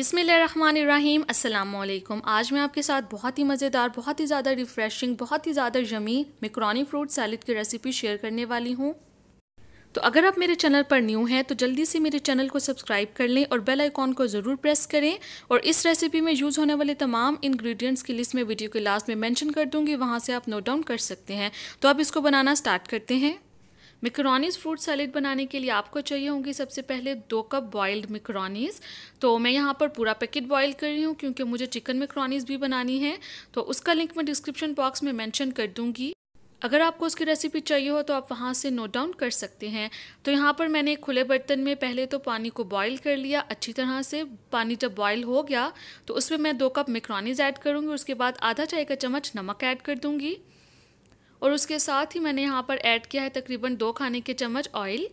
बिसमीम अल्लाम आज मैं आपके साथ बहुत ही मज़ेदार बहुत ही ज़्यादा रिफ़्रेशिंग बहुत ही ज़्यादा यमी मिक्रोनी फ्रूट सैलड की रेसिपी शेयर करने वाली हूँ तो अगर आप मेरे चैनल पर न्यू हैं तो जल्दी से मेरे चैनल को सब्सक्राइब कर लें और बेल आइकॉन को ज़रूर प्रेस करें और इस रेसिपी में यूज़ होने वाले तमाम इंग्रेडिएंट्स की लिस्ट में वीडियो के लास्ट में मेंशन कर दूंगी वहाँ से आप नोट डाउन कर सकते हैं तो आप इसको बनाना स्टार्ट करते हैं मिक्रोनीस फ्रूट सैलेड बनाने के लिए आपको चाहिए होंगी सबसे पहले दो कप बॉयल्ड मिक्रोनीस तो मैं यहाँ पर पूरा पैकेट बॉयल कर रही हूँ क्योंकि मुझे चिकन मिक्रोनीस भी बनानी है तो उसका लिंक मैं डिस्क्रिप्शन बॉक्स में मैंशन कर दूँगी अगर आपको उसकी रेसिपी चाहिए हो तो आप वहाँ से नोट डाउन कर सकते हैं तो यहाँ पर मैंने एक खुले बर्तन में पहले तो पानी को बॉईल कर लिया अच्छी तरह से पानी जब बॉईल हो गया तो उसमें मैं दो कप मिक्रोनीज ऐड करूँगी उसके बाद आधा चाय का चम्मच नमक ऐड कर दूँगी और उसके साथ ही मैंने यहाँ पर ऐड किया है तकरीबन दो खाने के चम्मच ऑयल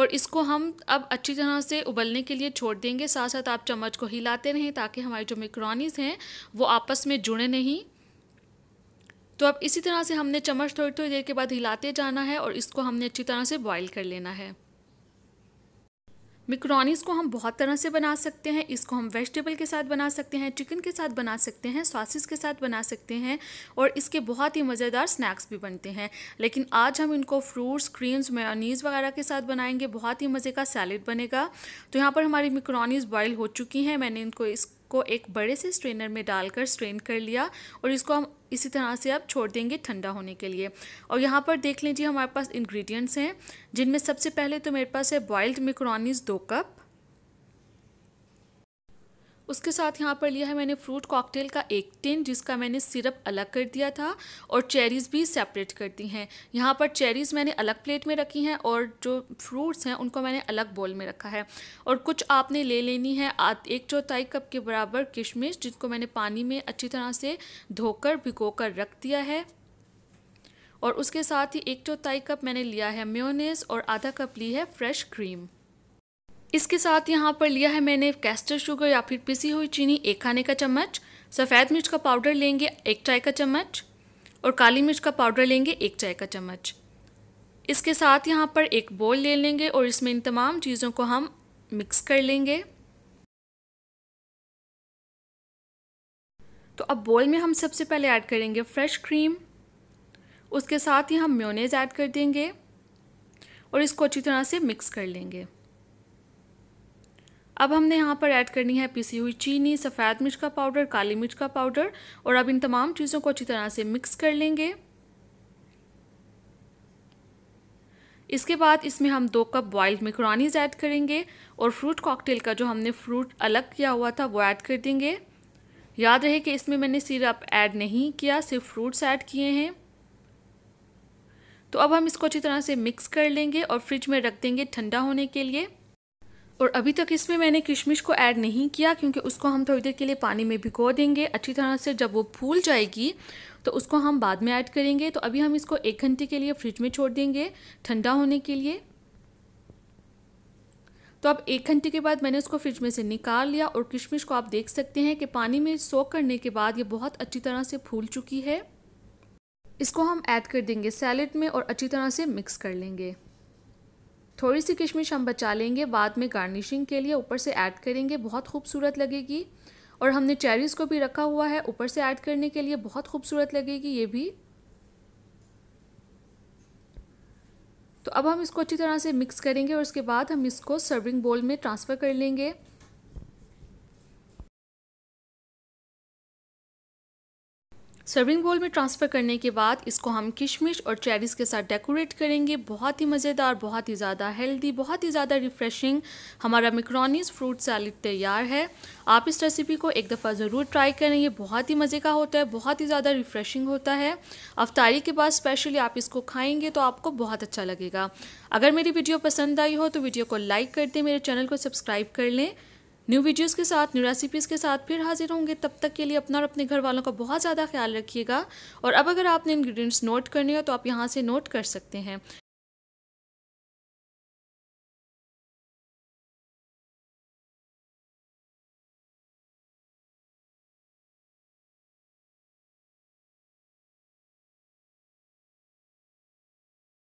और इसको हम अब अच्छी तरह से उबलने के लिए छोड़ देंगे साथ साथ आप चम्मच को हिलाते रहें ताकि हमारी जो मैक्रोनीस हैं वो आपस में जुड़े नहीं तो अब इसी तरह से हमने चम्मच थोड़ी थोड़ी देर के बाद हिलाते जाना है और इसको हमने अच्छी तरह से बॉईल कर लेना है मिक्रोनीस को हम बहुत तरह से बना सकते हैं इसको हम वेजिटेबल के साथ बना सकते हैं चिकन के साथ बना सकते हैं सॉसेस के साथ बना सकते हैं और इसके बहुत ही मज़ेदार स्नैक्स भी बनते हैं लेकिन आज हम इनको फ्रूट्स क्रीम्स मेयोनीज़ वगैरह के साथ बनाएंगे बहुत ही मज़े का सैलड बनेगा तो यहाँ पर हमारी मिक्रोनीस बॉयल हो चुकी हैं मैंने इनको इस को एक बड़े से स्ट्रेनर में डालकर स्ट्रेन कर लिया और इसको हम इसी तरह से आप छोड़ देंगे ठंडा होने के लिए और यहाँ पर देख लीजिए हमारे पास इंग्रेडिएंट्स हैं जिनमें सबसे पहले तो मेरे पास है बॉइल्ड मिक्रॉनीज दो कप उसके साथ यहाँ पर लिया है मैंने फ्रूट कॉकटेल का एक टिन जिसका मैंने सिरप अलग कर दिया था और चेरीज़ भी सेपरेट कर दी हैं यहाँ पर चेरीज़ मैंने अलग प्लेट में रखी हैं और जो फ्रूट्स हैं उनको मैंने अलग बोल में रखा है और कुछ आपने ले लेनी है एक चौथाई कप के बराबर किशमिश जिसको मैंने पानी में अच्छी तरह से धोकर कर रख दिया है और उसके साथ ही एक चौथाई कप मैंने लिया है म्योनेस और आधा कप ली है फ्रेश क्रीम इसके साथ यहाँ पर लिया है मैंने कैस्टर शुगर या फिर पिसी हुई चीनी एक खाने का चम्मच सफ़ेद मिर्च का पाउडर लेंगे एक चाय का चम्मच और काली मिर्च का पाउडर लेंगे एक चाय का चम्मच इसके साथ यहाँ पर एक बोल ले लेंगे और इसमें इन तमाम चीज़ों को हम मिक्स कर लेंगे तो अब बोल में हम सबसे पहले ऐड करेंगे फ्रेश क्रीम उसके साथ ही हम म्योनेज़ ऐड कर देंगे और इसको अच्छी तरह से मिक्स कर लेंगे अब हमने यहाँ पर ऐड करनी है पिसी हुई चीनी सफ़ेद मिर्च का पाउडर काली मिर्च का पाउडर और अब इन तमाम चीज़ों को अच्छी तरह से मिक्स कर लेंगे इसके बाद इसमें हम दो कप बॉयल्ड मैक्रोनीज ऐड करेंगे और फ्रूट कॉकटेल का जो हमने फ्रूट अलग किया हुआ था वो ऐड कर देंगे याद रहे कि इसमें मैंने सिरप ऐड नहीं किया सिर्फ फ्रूट्स ऐड किए हैं तो अब हम इसको अच्छी तरह से मिक्स कर लेंगे और फ्रिज में रख देंगे ठंडा होने के लिए और अभी तक इसमें मैंने किशमिश को ऐड नहीं किया क्योंकि उसको हम थोड़ी देर के लिए पानी में भिगो देंगे अच्छी तरह से जब वो फूल जाएगी तो उसको हम बाद में ऐड करेंगे तो अभी हम इसको एक घंटे के लिए फ्रिज में छोड़ देंगे ठंडा होने के लिए तो अब एक घंटे के बाद मैंने उसको फ्रिज में से निकाल लिया और किशमिश को आप देख सकते हैं कि पानी में सोक करने के बाद ये बहुत अच्छी तरह से फूल चुकी है इसको हम ऐड कर देंगे सैलड में और अच्छी तरह से मिक्स कर लेंगे थोड़ी सी किशमिश हम बचा लेंगे बाद में गार्निशिंग के लिए ऊपर से ऐड करेंगे बहुत खूबसूरत लगेगी और हमने चेरीज़ को भी रखा हुआ है ऊपर से ऐड करने के लिए बहुत खूबसूरत लगेगी ये भी तो अब हम इसको अच्छी तरह से मिक्स करेंगे और उसके बाद हम इसको सर्विंग बोल में ट्रांसफ़र कर लेंगे सर्विंग बोल में ट्रांसफ़र करने के बाद इसको हम किशमिश और चेरीज़ के साथ डेकोरेट करेंगे बहुत ही मज़ेदार बहुत ही ज़्यादा हेल्दी बहुत ही ज़्यादा रिफ़्रेशिंग हमारा मिक्रोनीस फ्रूट सैलड तैयार है आप इस रेसिपी को एक दफ़ा ज़रूर ट्राई करें ये बहुत ही मज़े का होता है बहुत ही ज़्यादा रिफ़्रेशिंग होता है अफ्तारी के बाद स्पेशली आप इसको खाएँगे तो आपको बहुत अच्छा लगेगा अगर मेरी वीडियो पसंद आई हो तो वीडियो को लाइक कर दें मेरे चैनल को सब्सक्राइब कर लें न्यू वीडियोस के साथ न्यू रेसिपीज़ के साथ फिर हाजिर होंगे तब तक के लिए अपना और अपने घर वालों का बहुत ज़्यादा ख्याल रखिएगा और अब अगर आपने इंग्रेडिएंट्स नोट करने हो तो आप यहाँ से नोट कर सकते हैं